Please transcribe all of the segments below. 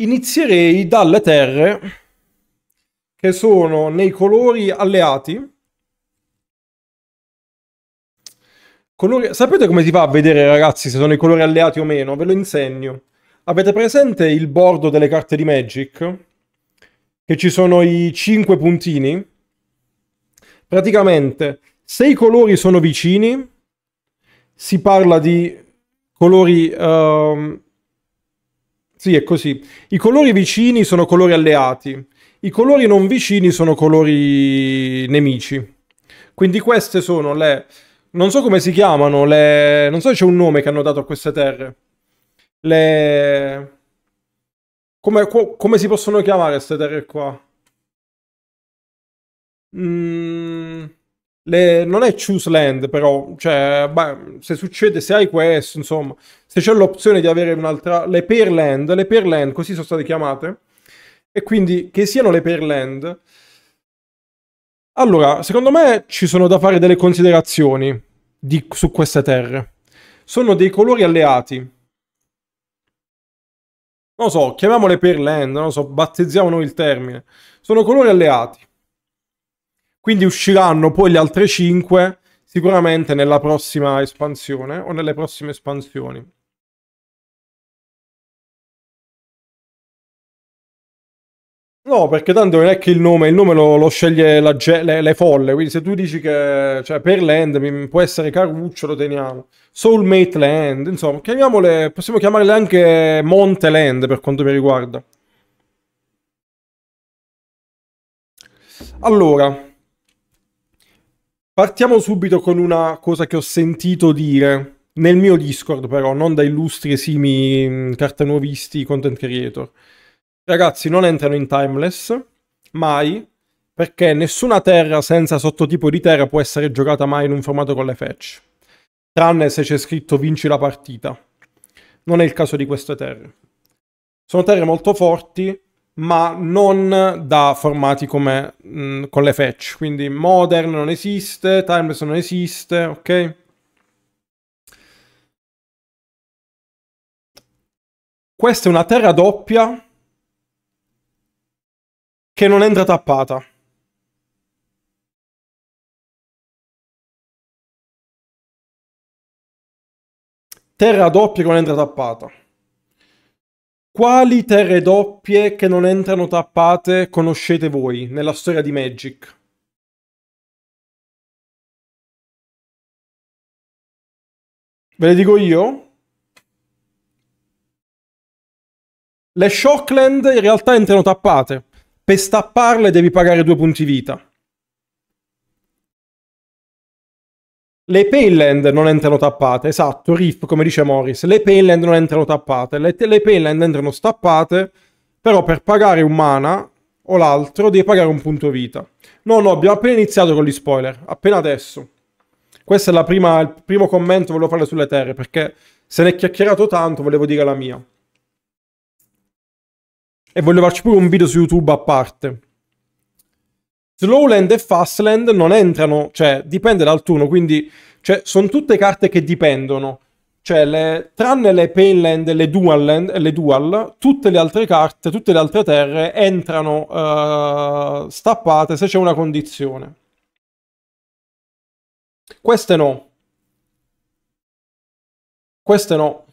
Inizierei dalle terre che sono nei colori alleati. Colori... Sapete come si fa a vedere, ragazzi, se sono i colori alleati o meno? Ve lo insegno. Avete presente il bordo delle carte di Magic? Che ci sono i 5 puntini? Praticamente, se i colori sono vicini, si parla di colori... Uh sì, è così. I colori vicini sono colori alleati, i colori non vicini sono colori nemici. Quindi queste sono le... Non so come si chiamano, le... Non so se c'è un nome che hanno dato a queste terre. Le... Come, come si possono chiamare queste terre qua? Mmm... Le, non è choose land, però, cioè, beh, se succede, se hai questo, insomma, se c'è l'opzione di avere un'altra, le per land, le per land, così sono state chiamate, e quindi che siano le per land. Allora, secondo me ci sono da fare delle considerazioni di, su queste terre. Sono dei colori alleati. Non so, chiamiamole per land, non so, battezziamo noi il termine. Sono colori alleati quindi usciranno poi le altre 5 sicuramente nella prossima espansione o nelle prossime espansioni. No, perché tanto non è che il nome, il nome lo, lo sceglie la, le, le, folle, quindi se tu dici che cioè, per land può essere Caruccio lo teniamo, Soulmate Land, insomma, chiamiamole, possiamo chiamarle anche Monte Land per quanto mi riguarda. Allora, Partiamo subito con una cosa che ho sentito dire nel mio Discord, però, non da illustri esimi mm, cartanuovisti content creator. Ragazzi, non entrano in timeless mai, perché nessuna terra senza sottotipo di terra può essere giocata mai in un formato con le fetch, tranne se c'è scritto vinci la partita. Non è il caso di queste terre. Sono terre molto forti, ma non da formati come mh, mm, con le fetch. Quindi Modern non esiste, Timeless non esiste, ok? Questa è una terra doppia che non entra tappata. Terra doppia che non entra tappata. Quali terre doppie che non entrano tappate conoscete voi nella storia di Magic? Ve le dico io? Le Shockland in realtà entrano tappate. Per stapparle devi pagare due punti vita. Le Payland non entrano tappate, esatto, Riff, come dice Morris, le Payland non entrano tappate, le, le Payland entrano stappate, però per pagare un mana o l'altro devi pagare un punto vita. No, no, abbiamo appena iniziato con gli spoiler, appena adesso. Questo è prima, il primo commento che volevo fare sulle terre, perché se ne è chiacchierato tanto, volevo dire la mia. E voglio farci pure un video su YouTube a parte. Slowland e Fastland non entrano, cioè dipende dal turno, quindi cioè, sono tutte carte che dipendono. Cioè, le, tranne le Painland e le Dual, le Dual, tutte le altre carte, tutte le altre terre entrano uh, stappate se c'è una condizione. Queste no. Queste no.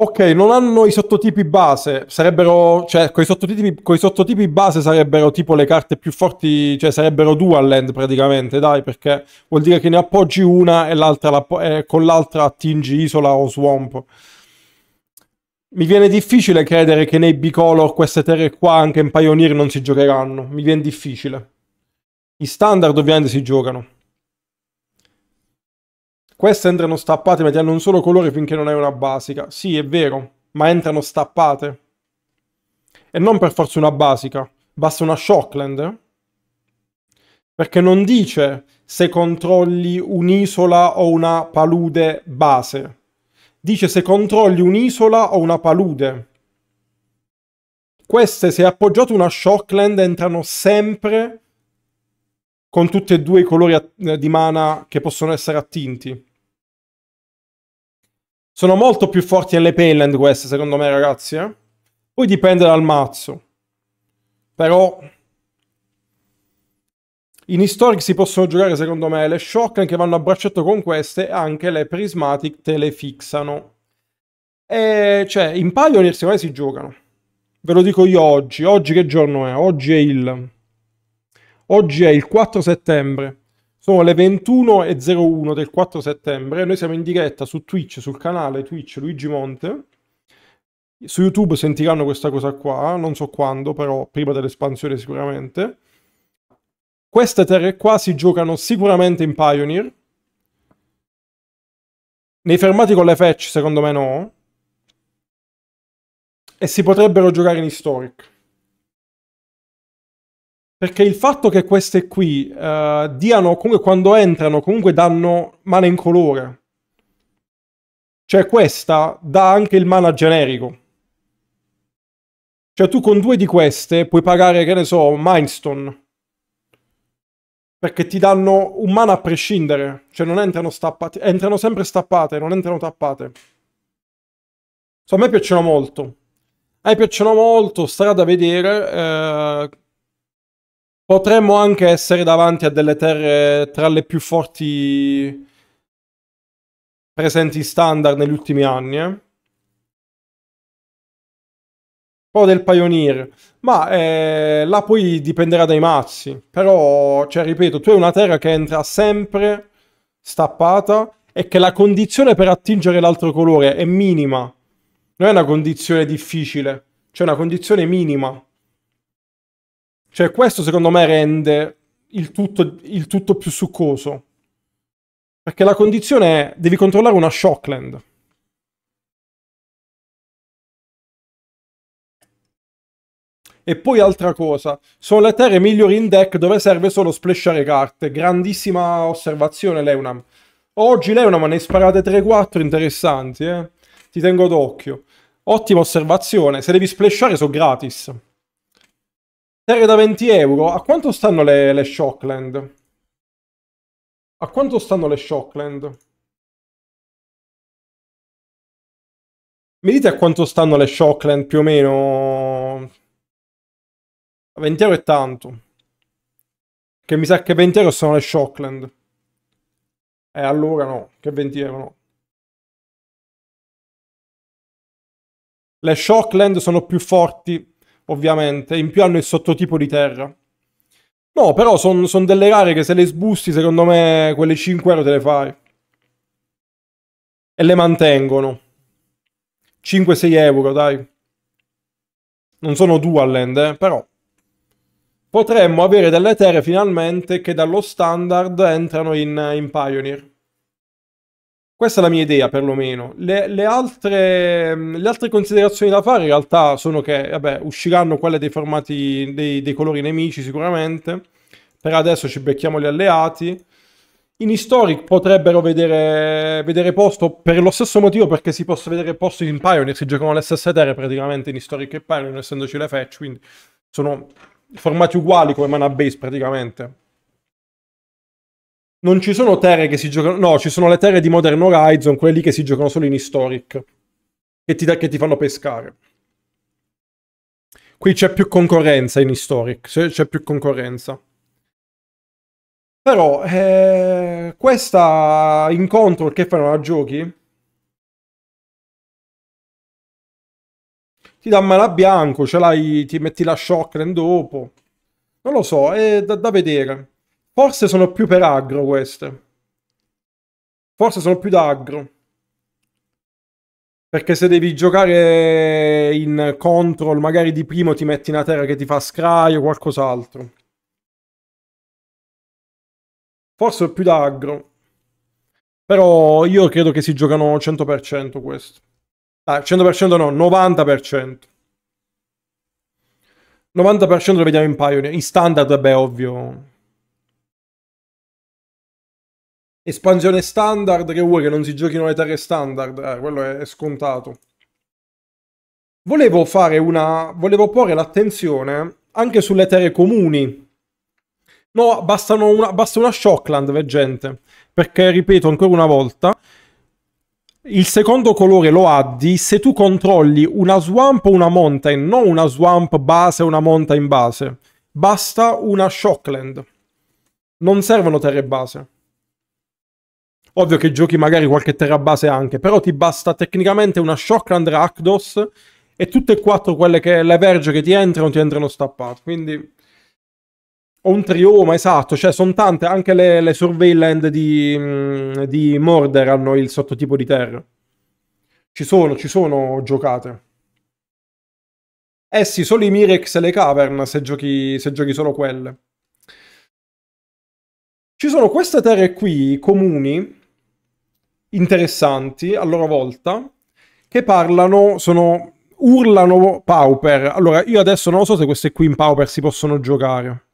Ok, non hanno i sottotipi base, sarebbero, cioè, con i sottotipi, sottotipi, base sarebbero tipo le carte più forti, cioè sarebbero dual land praticamente, dai, perché vuol dire che ne appoggi una e, l'altra e eh, con l'altra attingi isola o swamp. Mi viene difficile credere che nei bicolor queste terre qua anche in Pioneer non si giocheranno, mi viene difficile. I standard ovviamente si giocano. Queste entrano stappate, ma ti hanno un solo colore finché non hai una basica. Sì, è vero, ma entrano stappate. E non per forza una basica, basta una Shockland. Perché non dice se controlli un'isola o una palude base. Dice se controlli un'isola o una palude. Queste, se appoggiate una Shockland, entrano sempre con tutti e due i colori di mana che possono essere attinti. Sono molto più forti alle Payland queste, secondo me, ragazzi. Eh? Poi dipende dal mazzo. Però... In Historic si possono giocare, secondo me, le Shock che vanno a braccetto con queste, anche le Prismatic te le fixano. E cioè, in Pioneer secondo me si giocano. Ve lo dico io oggi. Oggi che giorno è? Oggi è il... Oggi è il 4 settembre. Sono le 21.01 del 4 settembre. Noi siamo in diretta su Twitch, sul canale Twitch Luigi Monte. Su YouTube sentiranno questa cosa qua, non so quando, però prima dell'espansione sicuramente. Queste terre qua si giocano sicuramente in Pioneer. Nei fermati con le fetch, secondo me no. E si potrebbero giocare in Historic. Perché il fatto che queste qui uh, diano, comunque quando entrano, comunque danno mana in colore. Cioè questa dà anche il mana generico. Cioè tu con due di queste puoi pagare, che ne so, Mindstone. Perché ti danno un mana a prescindere. Cioè non entrano stappate, entrano sempre stappate, non entrano tappate. So, a me piacciono molto. A me piacciono molto, strada da vedere. Eh Potremmo anche essere davanti a delle terre tra le più forti presenti standard negli ultimi anni. Eh? Poi del Pioneer, ma eh, là poi dipenderà dai mazzi. Però, cioè, ripeto, tu hai una terra che entra sempre stappata e che la condizione per attingere l'altro colore è minima. Non è una condizione difficile, cioè una condizione minima. Cioè, questo secondo me rende il tutto, il tutto più succoso. Perché la condizione è, devi controllare una Shockland. E poi altra cosa, sono le terre migliori in deck dove serve solo splashare carte. Grandissima osservazione Leonam. Oggi Leonam ne sparate 3-4 interessanti, eh? Ti tengo d'occhio. Ottima osservazione, se devi splashare sono gratis. Serie da 20 euro. A quanto stanno le, le Shockland? A quanto stanno le Shockland? Mi dite a quanto stanno le Shockland più o meno? A 20 euro è tanto. Che mi sa che 20 euro sono le Shockland. E eh, allora no, che 20 euro no. Le Shockland sono più forti ovviamente, in più hanno il sottotipo di terra. No, però sono son delle rare che se le sbusti, secondo me, quelle 5 euro te le fai. E le mantengono. 5-6 euro, dai. Non sono dual land, eh, però. Potremmo avere delle terre finalmente che dallo standard entrano in, in Pioneer. Questa è la mia idea, perlomeno. Le, le, altre, le, altre, considerazioni da fare in realtà sono che vabbè, usciranno quelle dei formati dei, dei, colori nemici sicuramente. Per adesso ci becchiamo gli alleati. In Historic potrebbero vedere, vedere posto per lo stesso motivo perché si possono vedere posto in Pioneer, si giocano le stesse terre praticamente in Historic e Pioneer, essendoci le fetch, quindi sono formati uguali come mana base praticamente. Non ci sono terre che si giocano... No, ci sono le terre di Modern Horizon, quelle lì che si giocano solo in Historic, che ti, che ti fanno pescare. Qui c'è più concorrenza in Historic, c'è più concorrenza. Però, eh, questa incontro che fanno la giochi... Ti dà mala bianco, ce l'hai, ti metti la Shockland dopo. Non lo so, è da, da vedere. Forse sono più per aggro queste. Forse sono più da aggro. Perché se devi giocare in control, magari di primo ti metti una terra che ti fa scry o qualcos'altro. Forse è più da aggro. Però io credo che si giocano 100% questo. Ah, 100% no, 90%. 90% lo vediamo in Pioneer. In standard, vabbè, ovvio. Espansione standard, che vuoi che non si giochino le terre standard? Eh, quello è, è scontato. Volevo fare una... volevo porre l'attenzione anche sulle terre comuni. No, una, basta una Shockland, veggente. Perché, ripeto ancora una volta, il secondo colore lo addi se tu controlli una swamp o una mountain, non una swamp base o una mountain base. Basta una Shockland. Non servono terre base. Ovvio che giochi magari qualche terra base anche, però ti basta tecnicamente una Shockland Rakdos e tutte e quattro quelle che le verge che ti entrano ti entrano stappate. Quindi ho un trioma esatto, cioè sono tante, anche le, le Surveilland di, mm, di Morder hanno il sottotipo di terra. Ci sono, ci sono giocate. Eh sì, solo i Mirex e le Cavern se giochi, se giochi solo quelle. Ci sono queste terre qui, comuni, interessanti a loro volta che parlano, sono, urlano Pauper. Allora, io adesso non so se queste qui in Pauper si possono giocare.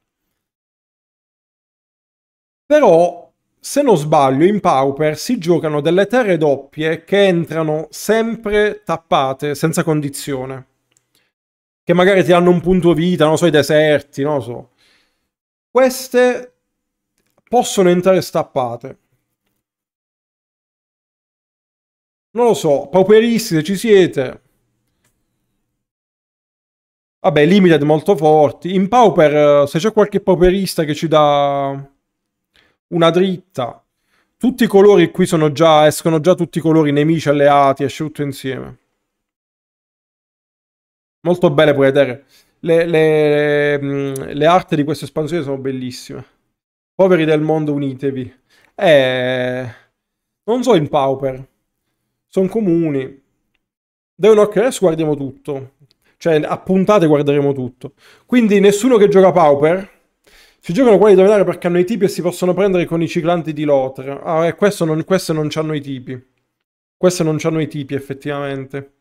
Però, se non sbaglio, in Pauper si giocano delle terre doppie che entrano sempre tappate, senza condizione. Che magari ti danno un punto vita, non so, i deserti, non so. Queste possono entrare stappate Non lo so, pauperisti se ci siete. Vabbè, limited molto forti. In pauper, eh, se c'è qualche pauperista che ci dà una dritta. Tutti i colori qui sono già, escono già tutti i colori, nemici, alleati, esce tutto insieme. Molto belle puoi vedere. Le, le, mm, le arti di questa espansione sono bellissime. Poveri del mondo, unitevi. Eh, non so in pauper sono comuni. Da Unhawk guardiamo tutto. Cioè, a puntate guarderemo tutto. Quindi nessuno che gioca Pauper si giocano quelli di dominare perché hanno i tipi e si possono prendere con i ciclanti di Lothar. Ah, e non, queste non c'hanno i tipi. Questo non c'hanno i tipi, effettivamente.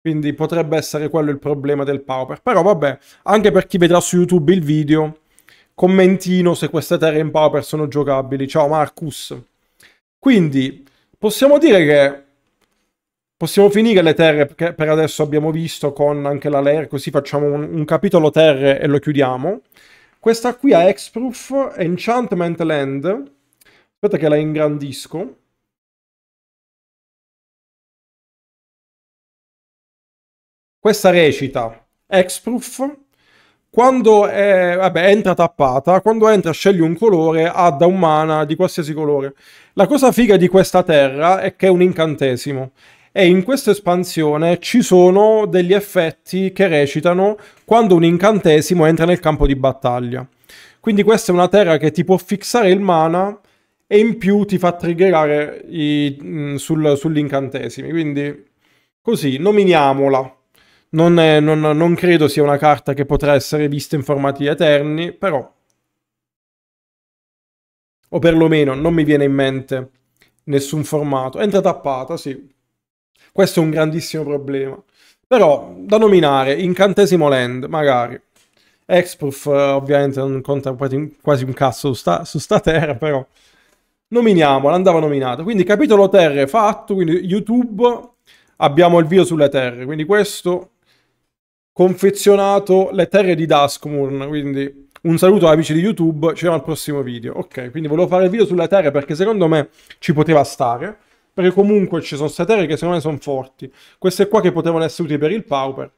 Quindi potrebbe essere quello il problema del Pauper. Però vabbè, anche per chi vedrà su YouTube il video, commentino se queste terre in Pauper sono giocabili. Ciao Marcus. Quindi, possiamo dire che Possiamo finire le terre perché per adesso abbiamo visto con anche la layer, così facciamo un, un capitolo terre e lo chiudiamo. Questa qui ha Hexproof, Enchantment Land. Aspetta che la ingrandisco. Questa recita Hexproof. Quando è, vabbè, entra tappata, quando entra sceglie un colore, ha da umana di qualsiasi colore. La cosa figa di questa terra è che è un incantesimo e in questa espansione ci sono degli effetti che recitano quando un incantesimo entra nel campo di battaglia. Quindi questa è una terra che ti può fissare il mana e in più ti fa triggerare i, mm, sul, sugli incantesimi. Quindi così, nominiamola. Non, è, non, non credo sia una carta che potrà essere vista in formati eterni, però... O perlomeno non mi viene in mente nessun formato. Entra tappata, sì, questo è un grandissimo problema. Però da nominare, incantesimo land, magari. Exproof eh, ovviamente non conta quasi un cazzo su sta, su sta terra, però nominiamola, andava nominato. Quindi capitolo terre fatto, quindi YouTube, abbiamo il video sulle terre, quindi questo confezionato le terre di Duskmoon, quindi un saluto agli amici di YouTube, ci vediamo al prossimo video. Ok, quindi volevo fare il video sulle terre perché secondo me ci poteva stare. Perché comunque ci sono state aree che secondo me sono forti. Queste qua che potevano essere utili per il power